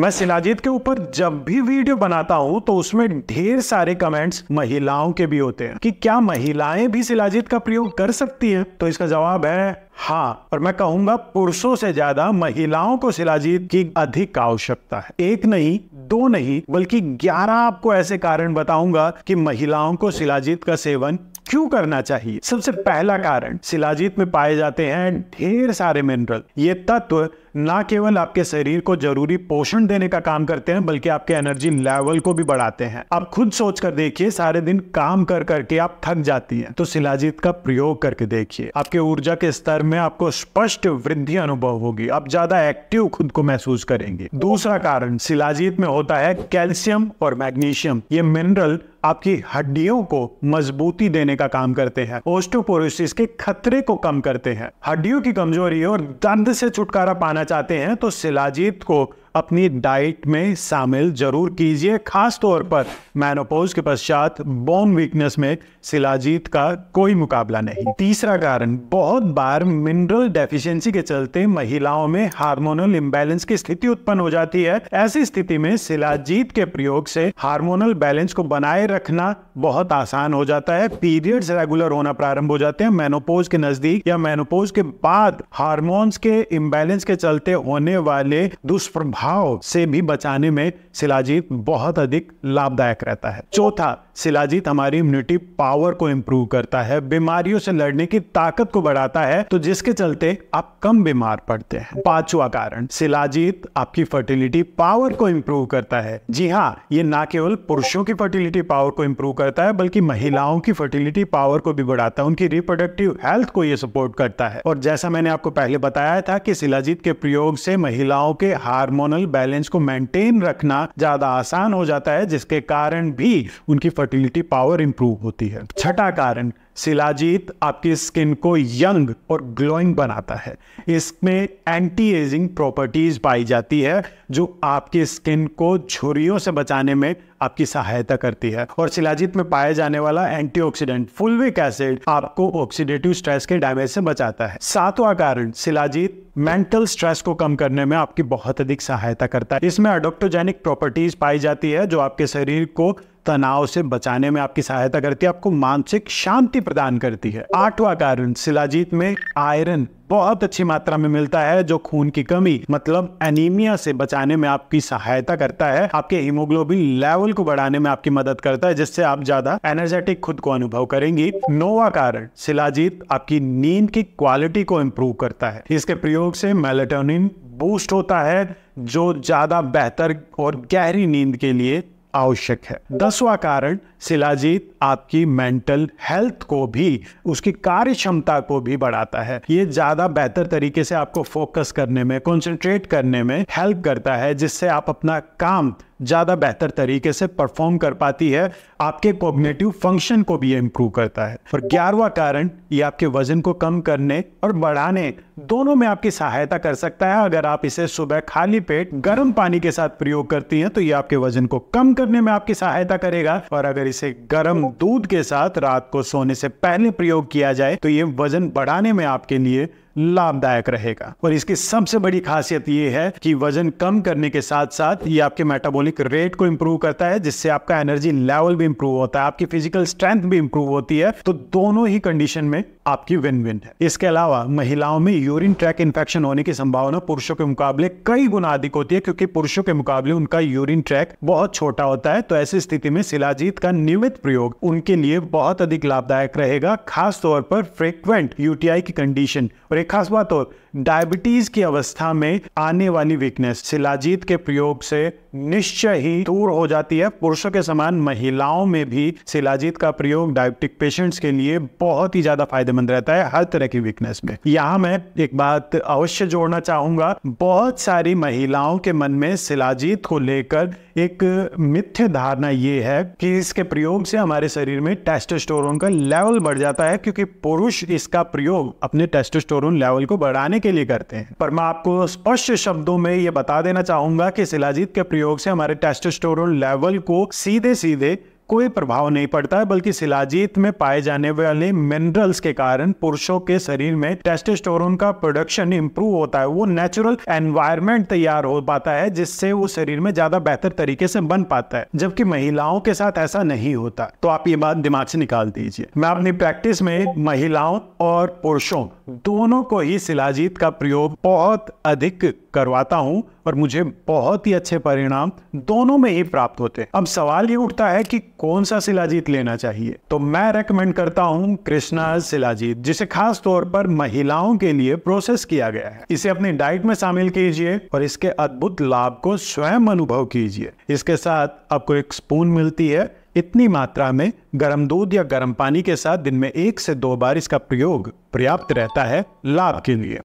मैं शिलाजीत के ऊपर जब भी वीडियो बनाता हूँ तो उसमें ढेर सारे कमेंट्स महिलाओं के भी होते हैं कि क्या महिलाएं भी शिलाजीत का प्रयोग कर सकती हैं? तो इसका जवाब है हाँ और मैं कहूंगा पुरुषों से ज्यादा महिलाओं को शिलाजीत की अधिक आवश्यकता है एक नहीं दो नहीं बल्कि ग्यारह आपको ऐसे कारण बताऊंगा कि महिलाओं को शिलाजीत का सेवन क्यों करना चाहिए सबसे पहला कारण शिलाजीत में पाए जाते हैं ढेर सारे मिनरल ये तत्व ना केवल आपके शरीर को जरूरी पोषण देने का काम करते हैं बल्कि आपके एनर्जी लेवल को भी बढ़ाते हैं आप खुद सोच कर देखिए सारे दिन काम कर करके आप थक जाती हैं तो शिलाजीत का प्रयोग करके देखिए आपके ऊर्जा के स्तर में आपको स्पष्ट वृद्धि अनुभव होगी आप ज्यादा एक्टिव खुद को महसूस करेंगे दूसरा कारण शिलाजीत में होता है कैल्शियम और मैग्नीशियम ये मिनरल आपकी हड्डियों को मजबूती देने का काम करते हैं ओस्टोपोरोसिस के खतरे को कम करते हैं हड्डियों की कमजोरी और दर्द से छुटकारा पाना चाहते हैं तो शिलाजीत को अपनी डाइट में शामिल जरूर कीजिए खास तौर पर मैनोपोज के पश्चात बोन वीकनेस में शिलाजीत का कोई मुकाबला नहीं तीसरा कारण बहुत बार मिनरल डेफिशिएंसी के चलते महिलाओं में हार्मोनल इम्बेलेंस की स्थिति उत्पन्न हो जाती है ऐसी स्थिति में शिलाजीत के प्रयोग से हार्मोनल बैलेंस को बनाए रखना बहुत आसान हो जाता है पीरियड्स रेगुलर होना प्रारंभ हो जाते हैं मैनोपोज के नजदीक या मैनोपोज के बाद हार्मोन्स के इम्बेलेंस के चलते होने वाले दुष्प्रभाव प्रभाव से भी बचाने में शिलाजीत बहुत अधिक लाभदायक रहता है चौथा शिलाजीत हमारी इम्यूनिटी पावर को इम्प्रूव करता है बीमारियों से लड़ने की ताकत को बढ़ाता है तो जिसके चलते आप कम बीमार पड़ते हैं पांचवा कारण शिलाजीत आपकी फर्टिलिटी पावर को इम्प्रूव करता है जी हाँ ये ना केवल पुरुषों की फर्टिलिटी पावर को इम्प्रूव करता है बल्कि महिलाओं की फर्टिलिटी पावर को भी बढ़ाता है उनकी रिप्रोडक्टिव हेल्थ को ये सपोर्ट करता है और जैसा मैंने आपको पहले बताया था कि शिलाजीत के प्रयोग से महिलाओं के हार्मोन हार्मोनल बैलेंस को मेंटेन रखना ज्यादा आसान हो जाता है जिसके कारण भी उनकी फर्टिलिटी पावर इंप्रूव होती है छठा कारण सिलाजीत आपकी स्किन को यंग और ग्लोइंग बनाता है इसमें एंटी एजिंग प्रॉपर्टीज पाई जाती है जो आपकी स्किन को झुरियों से बचाने में आपकी सहायता करती है और शिलाजीत में पाया जाने वाला एंटीऑक्सीडेंट फुलविक एसिड आपको ऑक्सीडेटिव स्ट्रेस के डैमेज से बचाता है सातवां कारण शिलाजीत मेंटल स्ट्रेस को कम करने में आपकी बहुत अधिक सहायता करता है इसमें अडोप्टोजेनिक प्रॉपर्टीज पाई जाती है जो आपके शरीर को तनाव से बचाने में आपकी सहायता करती है आपको मानसिक शांति प्रदान करती है आठवां कारण शिलाजीत में आयरन बहुत अच्छी मात्रा में मिलता है जो खून की कमी मतलब एनीमिया से बचाने में आपकी सहायता करता है आपके हीमोग्लोबिन लेवल को बढ़ाने में आपकी मदद करता है जिससे आप ज्यादा एनर्जेटिक खुद को अनुभव करेंगी नोवा कारण शिलाजीत आपकी नींद की क्वालिटी को इम्प्रूव करता है इसके प्रयोग से मेलेटोनिन बूस्ट होता है जो ज्यादा बेहतर और गहरी नींद के लिए आवश्यक है दसवा कारण शिलाजीत आपकी मेंटल हेल्थ को भी उसकी कार्य क्षमता को भी बढ़ाता है ये ज़्यादा बेहतर तरीके से आपको फोकस करने में कॉन्सेंट्रेट करने में हेल्प करता है जिससे आप अपना काम ज़्यादा बेहतर तरीके से परफॉर्म कर पाती है आपके कोग्नेटिव फंक्शन को भी इम्प्रूव करता है और ग्यारहवा कारण ये आपके वजन को कम करने और बढ़ाने दोनों में आपकी सहायता कर सकता है अगर आप इसे सुबह खाली पेट गर्म पानी के साथ प्रयोग करती हैं तो ये आपके वजन को कम करने में आपकी सहायता करेगा और अगर इसे से गर्म दूध के साथ रात को सोने से पहले प्रयोग किया जाए तो ये वजन बढ़ाने में आपके लिए लाभदायक रहेगा और इसकी सबसे बड़ी खासियत यह है कि वजन कम करने के साथ साथ ये आपके मेटाबॉलिक रेट को इंप्रूव करता है जिससे आपका एनर्जी लेवल भी इंप्रूव होता है आपकी फिजिकल स्ट्रेंथ भी इंप्रूव होती है तो दोनों ही कंडीशन में आपकी विन विन है इसके अलावा महिलाओं में यूरिन ट्रैक इन्फेक्शन होने की संभावना पुरुषों के मुकाबले कई गुना अधिक होती है क्योंकि पुरुषों के मुकाबले उनका यूरिन ट्रैक बहुत छोटा होता है तो ऐसी स्थिति में सिलाजीत का नियमित प्रयोग उनके लिए बहुत अधिक लाभदायक रहेगा खासतौर पर फ्रिक्वेंट यूटीआई की कंडीशन और एक खास बात और डायबिटीज की अवस्था में आने वाली वीकनेस शिलाजीत के प्रयोग से निश्चय ही दूर हो जाती है पुरुषों के समान महिलाओं में भी शिलाजीत का प्रयोग डायबिटिक पेशेंट्स के लिए बहुत ही ज्यादा फायदेमंद रहता है हर तरह की वीकनेस में यहाँ मैं एक बात अवश्य जोड़ना चाहूंगा बहुत सारी महिलाओं के मन में शिलाजीत को लेकर एक मिथ्य धारणा ये है कि इसके प्रयोग से हमारे शरीर में टेस्टोस्टोरोन का लेवल बढ़ जाता है क्योंकि पुरुष इसका प्रयोग अपने टेस्टोस्टोरोन लेवल को बढ़ाने के लिए करते हैं पर मैं आपको स्पष्ट शब्दों में ये बता देना चाहूंगा कि शिलाजीत के प्रयोग से हमारे टेस्टोस्टेरोन लेवल को सीधे सीधे कोई प्रभाव नहीं पड़ता है बल्कि शिलाजीत में पाए जाने वाले मिनरल्स के कारण पुरुषों के शरीर में टेस्टोस्टेरोन का प्रोडक्शन इंप्रूव होता है वो नेचुरल एनवायरमेंट तैयार हो पाता है जिससे वो शरीर में ज्यादा बेहतर तरीके से बन पाता है जबकि महिलाओं के साथ ऐसा नहीं होता तो आप ये बात दिमाग से निकाल दीजिए मैं अपनी प्रैक्टिस में महिलाओं और पुरुषों दोनों को ही शिलाजीत का प्रयोग बहुत अधिक करवाता हूँ और मुझे बहुत ही अच्छे परिणाम दोनों में ही प्राप्त होते हैं अब सवाल ये उठता है कि कौन सा शिलाजीत लेना चाहिए तो मैं रेकमेंड करता हूँ कृष्णा शिलाजीत जिसे खास तौर पर महिलाओं के लिए प्रोसेस किया गया है इसे अपनी डाइट में शामिल कीजिए और इसके अद्भुत लाभ को स्वयं अनुभव कीजिए इसके साथ आपको एक स्पून मिलती है इतनी मात्रा में गर्म दूध या गर्म पानी के साथ दिन में एक से दो बार इसका प्रयोग पर्याप्त रहता है लाभ के लिए